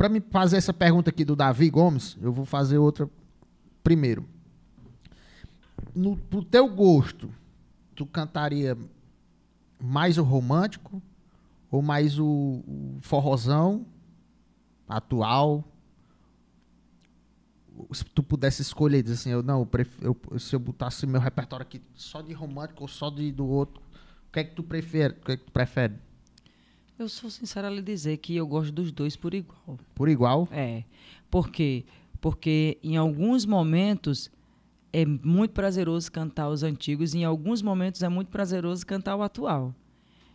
para me fazer essa pergunta aqui do Davi Gomes, eu vou fazer outra primeiro. No, pro teu gosto, tu cantaria mais o romântico ou mais o, o forrozão atual? Se tu pudesse escolher, dizer assim, eu não, eu pref... eu, se eu botasse meu repertório aqui só de romântico ou só de, do outro, o que é que tu prefere? O que é que tu prefere? Eu sou sincera a lhe dizer que eu gosto dos dois por igual. Por igual? É. Por quê? Porque em alguns momentos é muito prazeroso cantar os antigos, e em alguns momentos é muito prazeroso cantar o atual.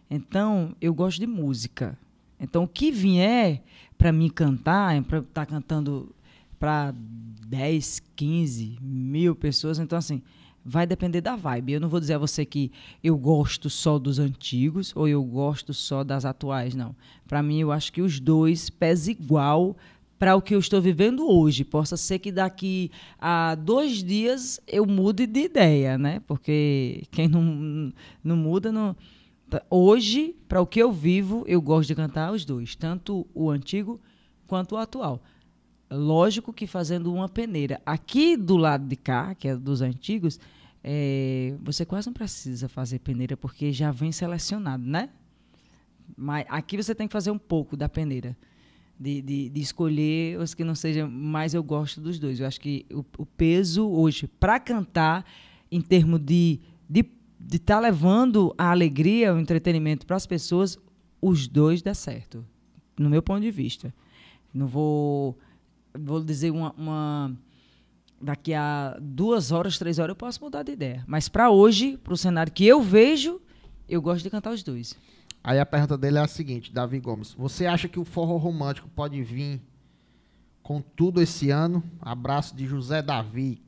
Então, eu gosto de música. Então, o que vier para mim cantar, é para estar tá cantando para 10, 15 mil pessoas, então, assim, vai depender da vibe. Eu não vou dizer a você que eu gosto só dos antigos ou eu gosto só das atuais, não. Para mim, eu acho que os dois pesa igual para o que eu estou vivendo hoje. Possa ser que daqui a dois dias eu mude de ideia, né? Porque quem não, não muda, não. Hoje, para o que eu vivo, eu gosto de cantar os dois, tanto o antigo quanto o atual. Lógico que fazendo uma peneira. Aqui do lado de cá, que é dos antigos, é, você quase não precisa fazer peneira porque já vem selecionado, né? Mas aqui você tem que fazer um pouco da peneira. De, de, de escolher os que não sejam mais eu gosto dos dois. Eu acho que o, o peso hoje para cantar, em termos de estar de, tá levando a alegria, o entretenimento para as pessoas, os dois dá certo, no meu ponto de vista. Não vou, vou dizer uma, uma daqui a duas horas, três horas, eu posso mudar de ideia. Mas para hoje, para o cenário que eu vejo, eu gosto de cantar os dois. Aí a pergunta dele é a seguinte, Davi Gomes. Você acha que o forró romântico pode vir com tudo esse ano? Abraço de José Davi,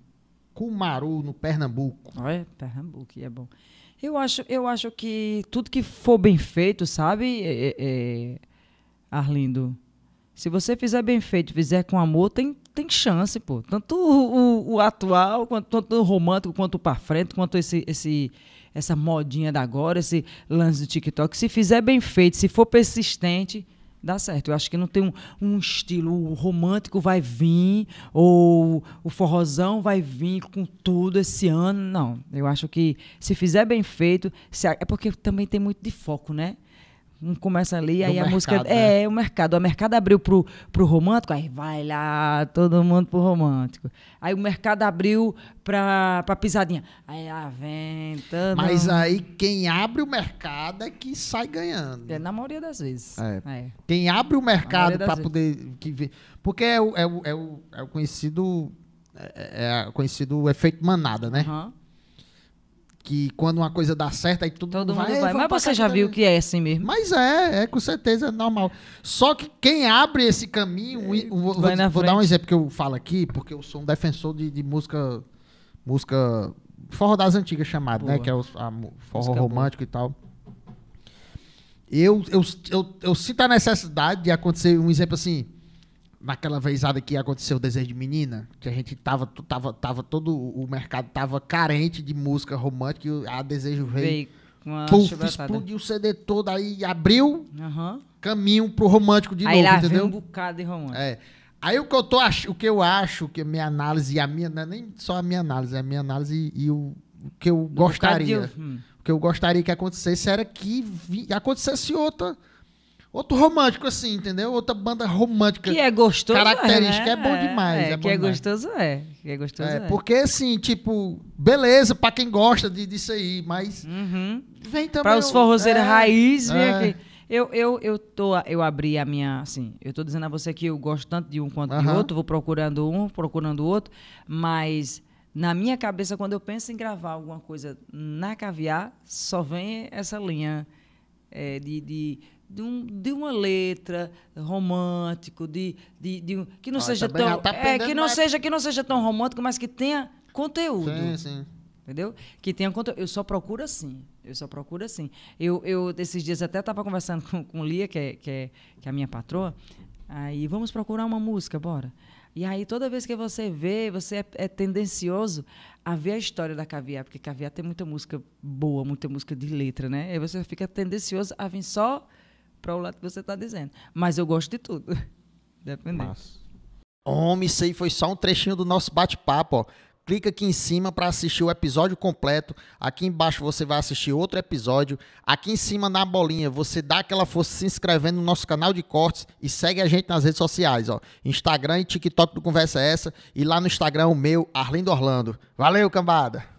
Cumaru, no Pernambuco. Olha, Pernambuco, é bom. Eu acho, eu acho que tudo que for bem feito, sabe, é, é, é Arlindo? Se você fizer bem feito, fizer com amor, tem tem chance, pô. Tanto o, o, o atual, quanto, tanto o romântico, quanto para frente, quanto esse, esse, essa modinha da agora, esse lance do TikTok. Se fizer bem feito, se for persistente, dá certo. Eu acho que não tem um, um estilo o romântico vai vir, ou o forrozão vai vir com tudo esse ano. Não. Eu acho que se fizer bem feito, se, é porque também tem muito de foco, né? um começa ali, aí a música. É, né? É, o mercado. O mercado abriu pro, pro romântico, aí vai lá, todo mundo pro romântico. Aí o mercado abriu pra, pra pisadinha. Aí lá vem. Todo... Mas aí quem abre o mercado é que sai ganhando. É, na maioria das vezes. É. É. Quem abre o mercado para poder. Que, porque é o, é, o, é, o, é o conhecido. É, é, é conhecido o efeito manada, né? Uhum que quando uma coisa dá certo, aí tudo Todo vai, mundo vai. Mas você já viu que é assim mesmo. Mas é, é com certeza é normal. Só que quem abre esse caminho, é, vou, vou, vou dar um exemplo que eu falo aqui, porque eu sou um defensor de, de música música forró das antigas chamado né, boa. né, que é o a, forró música romântico boa. e tal. Eu, eu, eu, eu, eu sinto a necessidade de acontecer um exemplo assim, naquela vezada que aconteceu o Desejo de Menina, que a gente tava, tava, tava todo o mercado tava carente de música romântica e a Desejo veio. Puf, explodiu o CD todo, aí abriu uhum. caminho pro romântico de aí novo, lá entendeu? um bocado de romântico. É. Aí o que eu tô o que eu acho, que a minha análise, a minha, não é nem só a minha análise, é a minha análise e o, o que eu gostaria. de... hum. O que eu gostaria que acontecesse era que vi, acontecesse outra Outro romântico, assim, entendeu? Outra banda romântica. Que é gostoso. É, Característica. É, né? É, é, é bom demais. É, é bom que demais. é gostoso, é. Que é gostoso. É, é, porque, assim, tipo, beleza pra quem gosta de, disso aí, mas. Uhum. Vem também. Pra os forrozeiros é, raiz, vem aqui. Eu, eu, eu, tô, eu abri a minha. Assim, eu tô dizendo a você que eu gosto tanto de um quanto uhum. de outro, vou procurando um, procurando outro, mas na minha cabeça, quando eu penso em gravar alguma coisa na caviar, só vem essa linha é, de, de, de, um, de uma letra romântico, de, de, de um, que não ah, seja tá tão tá é, que não mais... seja que não seja tão romântico, mas que tenha conteúdo. Sim, sim. Entendeu? Que tenha conteúdo. Eu só procuro assim. Eu só procuro assim. Eu, eu esses dias até estava conversando com, com Lia, que é, que é que é a minha patroa. Aí vamos procurar uma música, bora. E aí toda vez que você vê, você é, é tendencioso a ver a história da Caviar, porque Caviar tem muita música boa, muita música de letra, né? Aí você fica tendencioso a vir só para o lado que você está dizendo. Mas eu gosto de tudo. Dependendo. Homem, isso aí foi só um trechinho do nosso bate-papo, Clica aqui em cima para assistir o episódio completo. Aqui embaixo você vai assistir outro episódio. Aqui em cima na bolinha você dá aquela força se inscrevendo no nosso canal de cortes e segue a gente nas redes sociais, ó. Instagram e TikTok do Conversa Essa e lá no Instagram o meu, Arlindo Orlando. Valeu, cambada!